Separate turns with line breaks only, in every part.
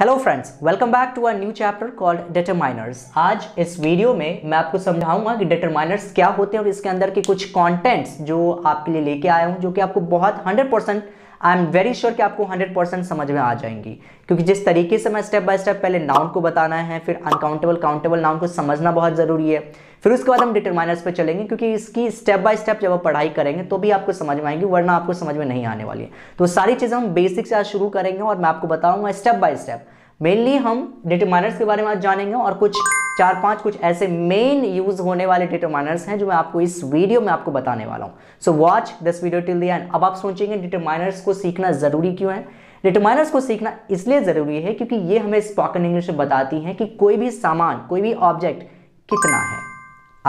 Hello friends welcome back to our new chapter called determiners आज इस video में मैं आपको समझाऊंगा कि डिटरमाइनर्स क्या होते हैं और इसके अंदर के कुछ कंटेंट्स जो आपके लिए लेके आया हूं जो कि आपको बहुत 100 percent I am very sure कि आपको 100 परसेंट समझ में आ जाएंगी क्योंकि जिस तरीके से मैं स्टेप बाय स्टेप पहले नाउन को बताना है फिर अनकाउंटेबल काउंटेबल नाउन को समझना बहुत ज़रूरी है फिर उसके बाद हम डिटरमाइनर्स पे चलेंगे क्योंकि इसकी स्टेप बाय स्टेप जब आप पढ़ाई करेंगे तो भी आपको समझ में आएंगी वरना आपको समझ में नहीं आने वाली है तो सारी चीज़ें हम बेसिक से आज शुरू करेंगे और मैं आपको बताऊँगा स्टेप बाय स्टेप मेनली हम डिटरमाइनर्स के बारे में आज जानेंगे और कुछ चार पांच कुछ ऐसे मेन यूज होने वाले डिटरमाइनर्स हैं जो मैं आपको इस वीडियो में आपको बताने वाला हूं so watch this video till the end अब आप सोचेंगे डिटरमाइनर्स को सीखना ज़रूरी क्यों है डिटरमाइनर्स को सीखना इसलिए ज़रूरी है क्योंकि ये हमें स्पोकन इंग्लिश में बताती हैं कि कोई भी सामान कोई भी ऑब्जेक्ट कितना है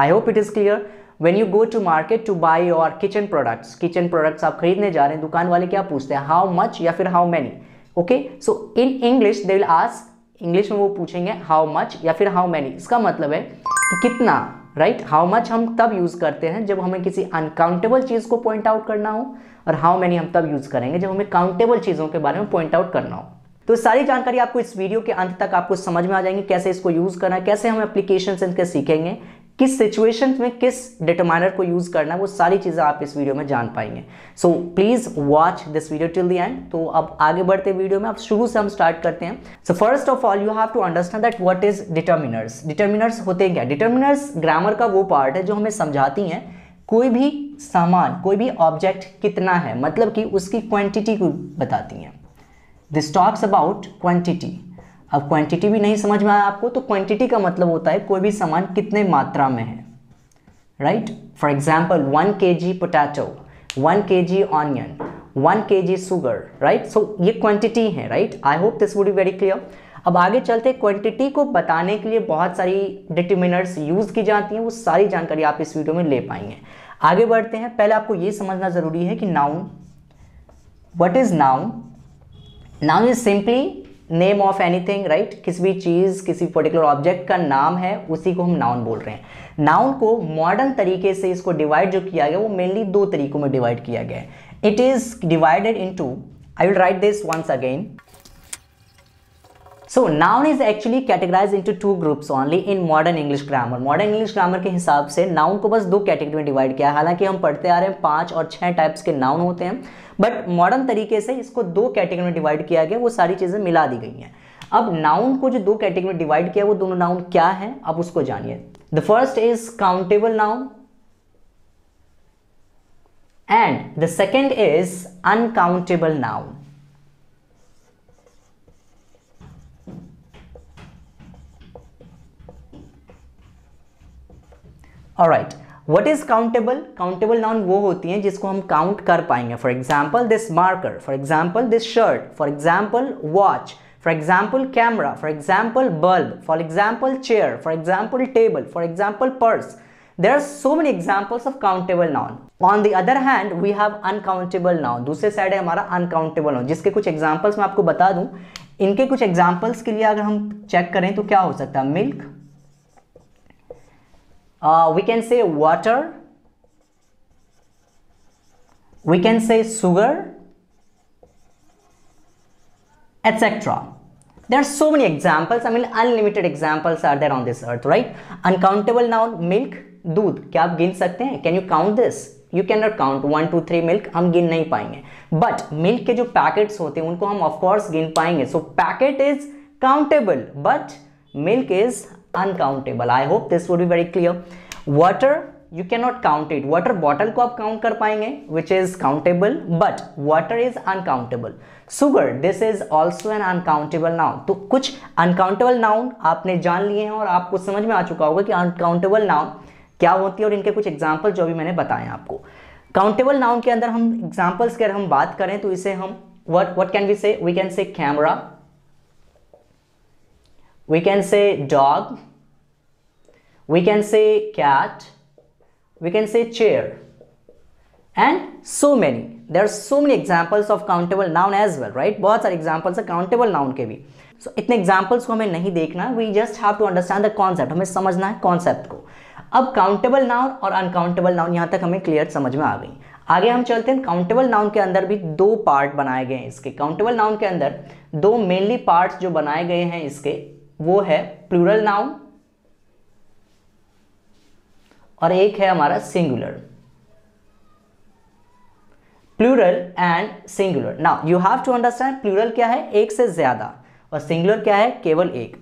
I hope it is clear when you go to market to buy और किचन प्रोडक्ट्स किचन प्रोडक्ट्स आप खरीदने जा रहे हैं दुकान वाले क्या पूछते हैं हाउ मच या फिर how many okay so in English they will ask English में वो पूछेंगे हाउ मच या फिर हाउ मैनी इसका मतलब है कि कितना राइट हाउ मच हम तब यूज़ करते हैं जब हमें किसी अनकाउंटेबल चीज़ को पॉइंट आउट करना हो और हाउ मैनी हम तब यूज़ करेंगे जब हमें काउंटेबल चीज़ों के बारे में पॉइंट आउट करना हो तो सारी जानकारी आपको इस वीडियो के अंत तक आपको समझ में आ जाएंगे कैसे इसको यूज़ करना है कैसे हम एप्लीकेशन इनके सीखेंगे किस सिचुएशन में किस डिटर्माइनर को यूज करना है वो सारी चीज़ें आप इस वीडियो में जान पाएंगे so please watch this video till the end तो अब आगे बढ़ते वीडियो में आप शुरू से हम स्टार्ट करते हैं so first of all you have to understand that what is determiners determiners होते हैं क्या डिटर्मिनर्स ग्रामर का वो पार्ट है जो हमें समझाती हैं कोई भी सामान कोई भी ऑब्जेक्ट कितना है मतलब कि उसकी क्वांटिटी को बताती हैं दिस टॉक्स अबाउट क्वांटिटी अब क्वांटिटी भी नहीं समझ में आया आपको तो क्वांटिटी का मतलब होता है कोई भी सामान कितने मात्रा में है राइट फॉर एग्जाम्पल वन के जी पोटैटो वन के जी ऑनियन वन के जी शुगर राइट सो ये क्वांटिटी है right I hope this would be very clear अब आगे चलते क्वांटिटी को बताने के लिए बहुत सारी डिटर्मिनर्स यूज़ की जाती हैं वो सारी जानकारी आप इस वीडियो में ले पाएंगे आगे बढ़ते हैं पहले आपको ये समझना ज़रूरी है कि noun what is noun noun is simply name of anything right किसी भी चीज़ किसी पर्टिकुलर ऑब्जेक्ट का नाम है उसी को हम नाउन बोल रहे हैं नाउन को मॉडर्न तरीके से इसको डिवाइड जो किया गया वो मेनली दो तरीकों में डिवाइड किया गया है it is divided into I will write this once again so noun is actually categorize into two groups only in modern English grammar modern English grammar के हिसाब से नाउन को बस दो कैटेगरी में डिवाइड किया है हालांकि हम पढ़ते आ रहे हैं पांच और छह टाइप्स के नाउन होते हैं बट मॉडर्न तरीके से इसको दो कैटेगरी में डिवाइड किया गया वो सारी चीज़ें मिला दी गई हैं अब नाउन को जो दो कैटेगरी में डिवाइड किया वो दोनों नाउन क्या है आप उसको जानिए the first is countable noun and the second is uncountable noun right what is countable countable noun वो होती हैं जिसको हम काउंट कर पाएंगे for example this marker for example this shirt for example watch for example camera for example bulb for example chair for example table for example purse there are so many examples of countable noun on the other hand we have uncountable noun दूसरे side है हमारा uncountable noun जिसके कुछ examples मैं आपको बता दूं इनके कुछ एग्जाम्पल्स के लिए अगर हम चेक करें तो क्या हो सकता है milk uh, we can say water we can say sugar etc there are so many examples i mean unlimited examples are there on this earth right uncountable noun milk दूध क्या आप गिन सकते हैं can you count this you can not count one two three milk हम गिन नहीं पाएंगे बट मिल्क के जो पैकेट्स होते हैं उनको हम ऑफकोर्स गिन पाएंगे so packet is countable but milk is uncountable I hope this would be very clear water you can not count it water bottle को आप काउंट कर पाएंगे which is countable but water is uncountable sugar this is also an uncountable noun तो कुछ uncountable noun आपने जान लिए हैं और आपको समझ में आ चुका होगा कि अनकाउंटेबल नाउन क्या होती है और इनके कुछ एग्जाम्पल जो भी मैंने बताए आपको काउंटेबल नाउन के अंदर हम एग्जाम्पल्स की अगर हम बात करें तो इसे हम what what can we say we can say camera we can say dog we can say cat we can say chair and so many there are so many examples of countable noun as well right बहुत सारे examples of countable noun ke bhi so itne examples ko hame nahi dekhna we just have to understand the concept hame samajhna hai concept ko ab countable noun aur uncountable noun yahan tak hame clear samajh mein aa gayi आगे हम चलते हैं countable noun के अंदर भी दो part बनाए गए हैं इसके काउंटेबल नाउन के अंदर दो मेनली पार्ट्स जो बनाए गए हैं इसके वो है प्लूरल नाउन और एक है हमारा singular plural and singular now you have to understand plural क्या है एक से ज्यादा और सिंगुलर क्या है केवल एक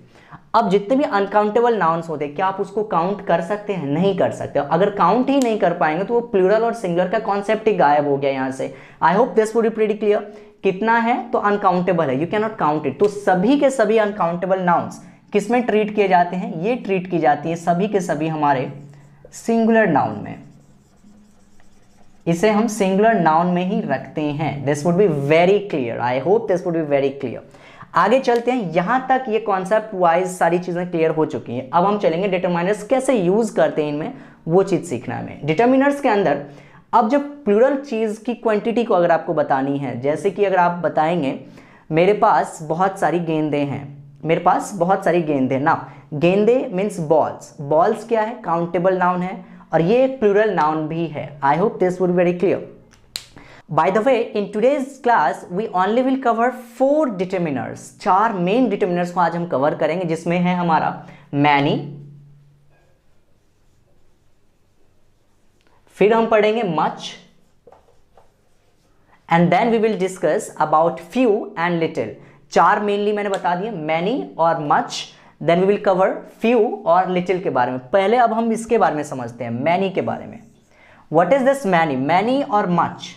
अब जितने भी अनकाउंटेबल नाउन्स होते हैं क्या आप उसको काउंट कर सकते हैं नहीं कर सकते अगर काउंट ही नहीं कर पाएंगे तो वो प्लूरल और सिंगुलर का कॉन्सेप्ट ही गायब हो गया यहां से I hope this would pretty clear कितना है तो अनकाउंटेबल है यू कैनॉट काउंट इट तो सभी के सभी अनकाउंटेबल नाउन्स किसमें ट्रीट किए जाते हैं ये ट्रीट की जाती है सभी के सभी हमारे सिंगुलर नाउन में इसे हम सिंगुलर नाउन में ही रखते हैं this would be very clear I hope this would be very clear आगे चलते हैं यहाँ तक ये कॉन्सेप्ट वाइज सारी चीज़ें क्लियर हो चुकी हैं अब हम चलेंगे डिटरमाइनर्स कैसे यूज़ करते हैं इनमें वो चीज़ सीखना में डिटर्मिनर्स के अंदर अब जब प्लूरल चीज़ की क्वांटिटी को अगर आपको बतानी है जैसे कि अगर आप बताएंगे मेरे पास बहुत सारी गेंदे हैं मेरे पास बहुत सारी गेंदे ना गेंदे मीन्स बॉल्स बॉल्स क्या है काउंटेबल नाउन है और ये एक प्लूरल नाउन भी है I hope this would very clear by the way in today's class we only will cover four determiners चार मेन डिटर्मिनर्स को आज हम कवर करेंगे जिसमें है हमारा मैनी फिर हम पढ़ेंगे much and then we will discuss about few and little चार मेनली मैंने बता दिए मैनी और much then we will cover few और लिटिल के बारे में पहले अब हम इसके बारे में समझते हैं मैनी के बारे में what is this many many और मच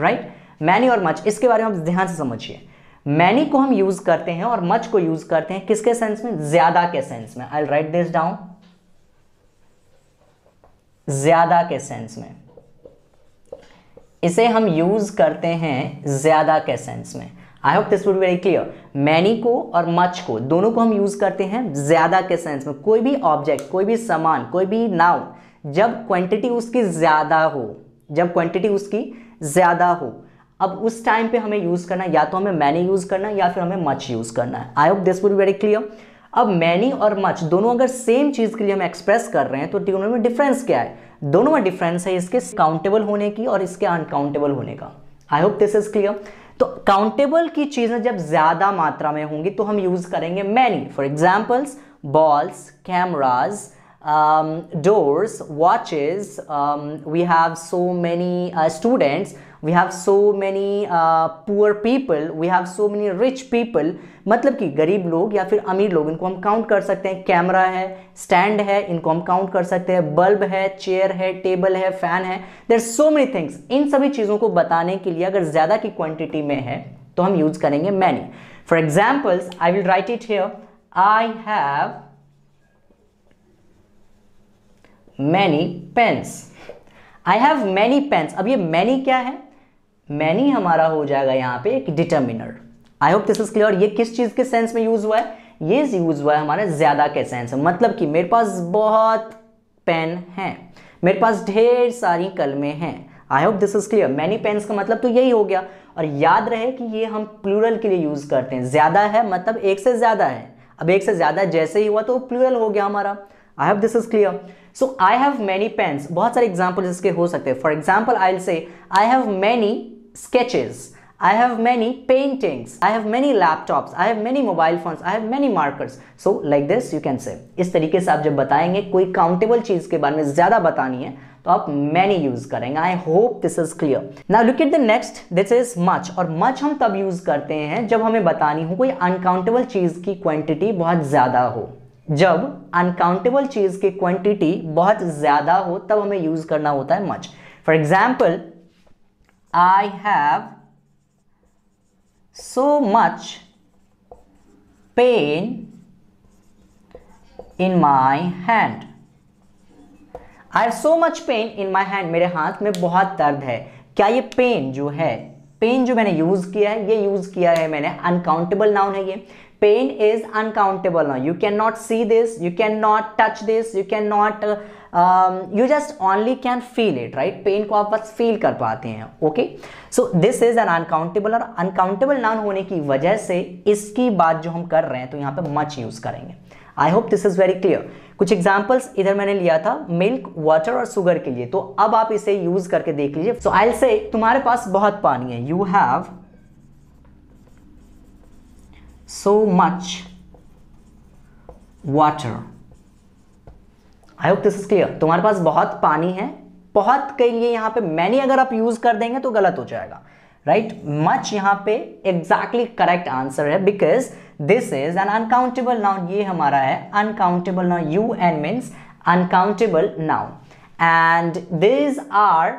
राइट मैनी और मच इसके बारे में आप ध्यान से समझिए मैनी को हम यूज करते हैं और मच को यूज करते हैं किसके सेंस में ज्यादा के सेंस में आई राइट दिस डाउन ज्यादा के सेंस में इसे हम यूज करते हैं ज्यादा के सेंस में I hope this would very clear many को और मच को दोनों को हम यूज़ करते हैं ज़्यादा के सेंस में कोई भी ऑब्जेक्ट कोई भी सामान कोई भी नाउ जब क्वांटिटी उसकी ज़्यादा हो जब क्वांटिटी उसकी ज़्यादा हो अब उस टाइम पे हमें यूज़ करना या तो हमें मैनी यूज़ करना या फिर हमें मच यूज़ करना है I hope this would very clear अब मैनी और मच दोनों अगर सेम चीज़ के लिए हम एक्सप्रेस कर रहे हैं तो दोनों में डिफरेंस क्या है दोनों में डिफरेंस है इसके काउंटेबल होने की और इसके अनकाउंटेबल होने का I hope this is clear तो काउंटेबल की चीज़ें जब ज़्यादा मात्रा में होंगी तो हम यूज़ करेंगे many for examples balls cameras um, doors, watches, um, we have so many uh, students, we have so many uh, poor people, we have so many rich people, मतलब कि गरीब लोग या फिर अमीर लोग इनको हम काउंट कर सकते हैं कैमरा है स्टैंड है इनको हम काउंट कर सकते हैं बल्ब है चेयर है टेबल है फैन है देर सो मेनी थिंग्स इन सभी चीज़ों को बताने के लिए अगर ज़्यादा की क्वांटिटी में है तो हम यूज़ करेंगे many for examples I will write it here I have many pens I have many pens अब ये मैनी क्या है मैनी हमारा हो जाएगा यहाँ पे एक determiner I hope this is clear ये किस चीज़ के सेंस में यूज़ हुआ है ये यूज़ हुआ है हमारे ज़्यादा के सेंस में मतलब कि मेरे पास बहुत पेन हैं मेरे पास ढेर सारी कलमें हैं I hope this is clear many pens का मतलब तो यही हो गया और याद रहे कि ये हम प्लूरल के लिए यूज़ करते हैं ज़्यादा है मतलब एक से ज़्यादा है अब एक से ज़्यादा जैसे ही हुआ तो प्लूरल हो गया हमारा I have this is clear so I have many pens बहुत सारे एग्जाम्पल इसके हो सकते हैं for example I will say I have many sketches I have many paintings, I have many laptops, I have many mobile phones, I have many markers. So like this you can say. इस तरीके से आप जब बताएंगे कोई countable चीज के बारे में ज्यादा बतानी है तो आप मैनी यूज करेंगे I hope this is clear now look at the next this is much और मच हम तब यूज करते हैं जब हमें बतानी हो कोई अनकाउंटेबल चीज की क्वांटिटी बहुत ज्यादा हो जब अनकाउंटेबल चीज की क्वांटिटी बहुत ज्यादा हो तब हमें यूज करना होता है much for example I have so much pen in my hand I have so much pen in my hand मेरे हाथ में बहुत दर्द है क्या ये पेन जो है पेन जो मैंने यूज किया है ये यूज किया है मैंने अनकाउंटेबल नाउन है ये pain is uncountable you cannot see this you cannot touch this you cannot uh, um, you just only can feel it right pain को आप बस feel कर पाते हैं okay so this is an uncountable और uncountable noun होने की वजह से इसकी बात जो हम कर रहे हैं तो यहाँ पे मच यूज करेंगे I hope this is very clear कुछ एग्जाम्पल्स इधर मैंने लिया था मिल्क वाटर और शुगर के लिए तो अब आप इसे यूज करके देख लीजिए सो आई से तुम्हारे पास बहुत पानी है you have so much water. I hope this is clear. तुम्हारे पास बहुत पानी है बहुत के लिए यहां पे मैनी अगर आप यूज कर देंगे तो गलत हो जाएगा राइट मच यहां पे एग्जैक्टली करेक्ट आंसर है because this is an uncountable noun ये हमारा है uncountable noun you and means uncountable noun and these are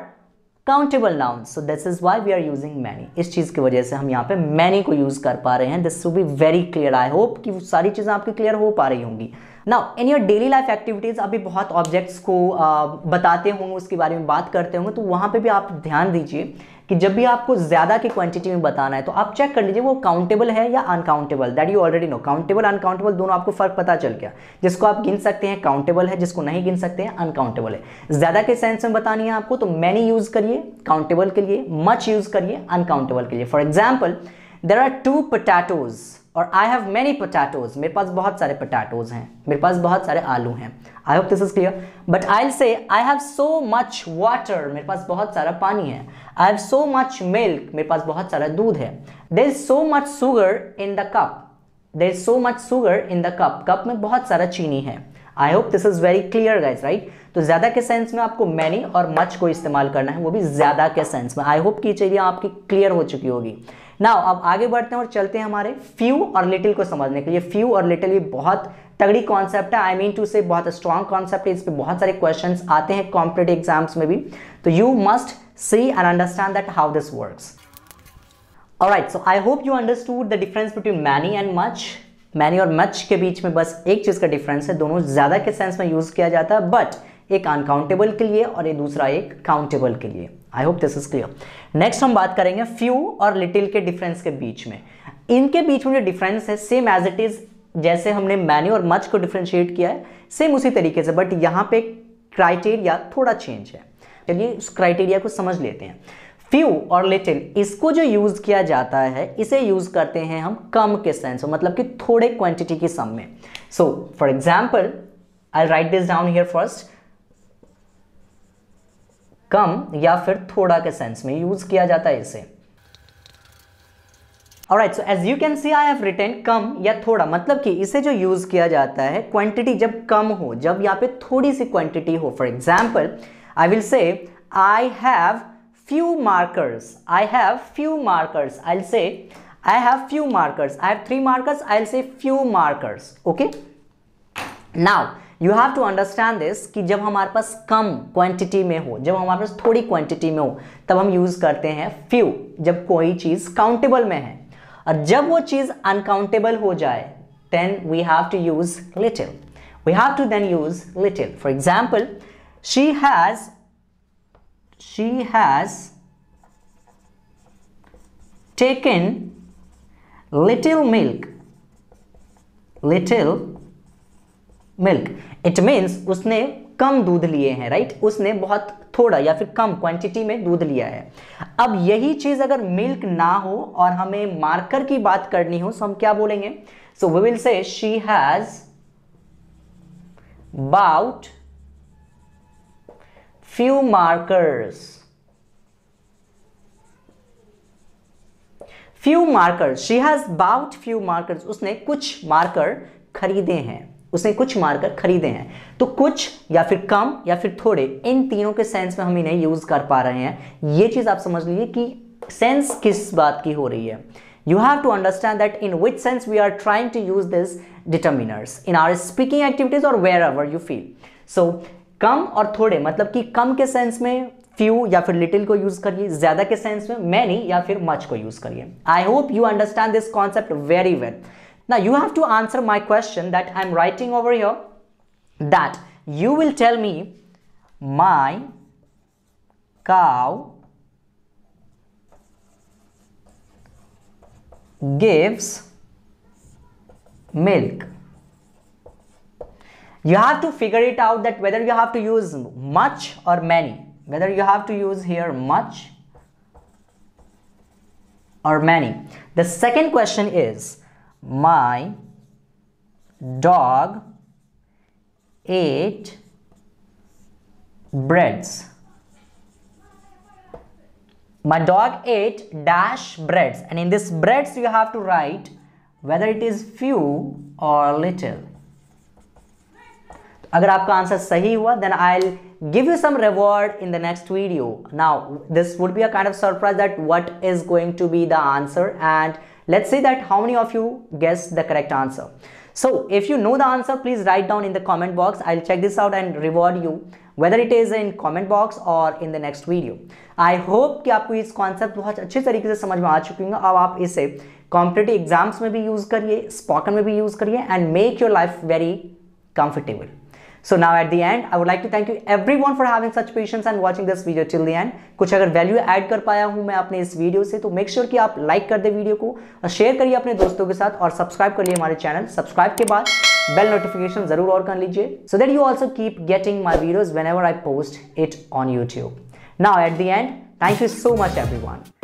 countable noun so this is why we are using many इस चीज़ की वजह से हम यहाँ पे मैनी को यूज़ कर पा रहे हैं this will be very clear I hope कि सारी चीज़ें आपकी क्लियर हो पा रही होंगी now in your daily life activities अभी बहुत ऑब्जेक्ट्स को आ, बताते होंगे उसके बारे में बात करते होंगे तो वहां पे भी आप ध्यान दीजिए कि जब भी आपको ज़्यादा की क्वांटिटी में बताना है तो आप चेक कर लीजिए वो काउंटेबल है या uncountable that you already know countable uncountable दोनों आपको फर्क पता चल गया जिसको आप गिन सकते हैं काउंटेबल है जिसको नहीं गिन सकते हैं अनकाउंटेबल है ज़्यादा के सेंस में बतानी है आपको तो मैनी यूज़ करिए काउंटेबल के लिए मच यूज़ करिए अनकाउंटेबल के लिए for example there are two potatoes और आई हैव मैनी पोटैटोज मेरे पास बहुत सारे पोटैटोज हैं मेरे पास बहुत सारे आलू हैं I hope this is clear but I say I have so much water मेरे पास बहुत सारा पानी है I have so much milk मेरे पास बहुत सारा दूध है there is so much sugar in the cup there is so much sugar in the cup cup में बहुत सारा चीनी है I hope this is very clear guys right तो ज़्यादा के सेंस में आपको मैनी और मच को इस्तेमाल करना है वो भी ज़्यादा के सेंस में आई होप की चीज़ें आपकी क्लियर हो चुकी होगी ना अब आगे बढ़ते हैं और चलते हैं हमारे फ्यू और लिटिल को समझने के लिए फ्यू और लिटिल ये बहुत तगड़ी कॉन्सेप्ट है आई मीन टू से बहुत स्ट्रॉन्ग कॉन्सेप्ट है इस पर बहुत सारे क्वेश्चन आते हैं कॉम्पिटेटिव एग्जाम्स में भी तो you must see and understand that how this works right so I hope you understood the difference between many and much many और मच के बीच में बस एक चीज़ का डिफरेंस है दोनों ज़्यादा के सेंस में यूज़ किया जाता है बट एक अनकाउंटेबल के लिए और एक दूसरा एक काउंटेबल के लिए I hope this is clear next हम बात करेंगे फ्यू और लिटिल के डिफरेंस के बीच में इनके बीच में जो डिफरेंस है सेम एज इट इज़ जैसे हमने मैन्यू और मच को डिफ्रेंशिएट किया है सेम उसी तरीके से बट यहाँ पे क्राइटेरिया थोड़ा चेंज है चलिए उस क्राइटेरिया को समझ लेते हैं फ्यू और लिटिल इसको जो यूज़ किया जाता है इसे यूज़ करते हैं हम कम के सेंस मतलब कि थोड़े क्वांटिटी के सम में so for example I write this down here first कम या फिर थोड़ा के सेंस में यूज़ किया जाता है इसे write so as you can see I have written कम या थोड़ा मतलब कि इसे जो यूज़ किया जाता है क्वांटिटी जब कम हो जब यहाँ पे थोड़ी सी क्वांटिटी हो for example I will say I have few markers i have few markers i'll say i have few markers i have three markers i'll say few markers okay now you have to understand this कि जब हमारे पास कम quantity में हो जब हमारे पास थोड़ी quantity में हो तब हम यूज़ करते हैं फ्यू जब कोई चीज़ काउंटेबल में है और जब वो चीज़ अनकाउंटेबल हो जाए then we have to use little we have to then use little for example she has she has taken little milk little milk it means उसने कम दूध लिए हैं राइट उसने बहुत थोड़ा या फिर कम क्वांटिटी में दूध लिया है अब यही चीज अगर मिल्क ना हो और हमें मार्कर की बात करनी हो तो हम क्या बोलेंगे so we will say she has about few markers few markers she has bought few markers उसने कुछ मार्कर खरीदे हैं उसने कुछ मार्कर खरीदे हैं तो कुछ या फिर कम या फिर थोड़े इन तीनों के सेंस में हम इन्हें यूज कर पा रहे हैं यह चीज आप समझ लीजिए कि सेंस किस बात की हो रही है you have to understand that in which sense we are trying to use this determiners in our speaking activities और wherever you feel so come और थोड़े मतलब कि कम के सेंस में फ्यू या फिर लिटिल को यूज करिए ज्यादा के सेंस में मैनी या फिर मच को यूज करिए I hope you understand this concept very well ना you have to answer my question that I am writing over your that you will tell me my cow gives milk you have to figure it out that whether you have to use much or many whether you have to use here much or many the second question is my dog ate breads my dog ate dash breads and in this breads you have to write whether it is few or little अगर आपका answer सही हुआ then I give you some reward in the next video now this would be a kind of surprise that what is going to be the answer and let's see that how many of you guess the correct answer so if you know the answer please write down in the comment box I check this out and reward you whether it is in comment box और इन the next video I hope कि आपको इस concept बहुत अच्छे तरीके से समझ में आ चुकी है अब आप इसे कॉम्पिटेटिव एग्जाम्स में भी यूज करिए स्पॉकन में भी यूज करिए and make your life very comfortable now at the end I would like to thank you everyone for having such patience and watching this video till the end कुछ अगर value add कर पाया हूँ मैं अपने इस video से तो श्योर sure कि आप like कर दे वीडियो को और शेयर करिए अपने दोस्तों के साथ और सब्सक्राइब कर लिए हमारे चैनल सब्सक्राइब के बाद बेल नोटिफिकेशन जरूर और कर लीजिए so that you also keep getting my videos whenever I post it on YouTube now at the end thank you so much every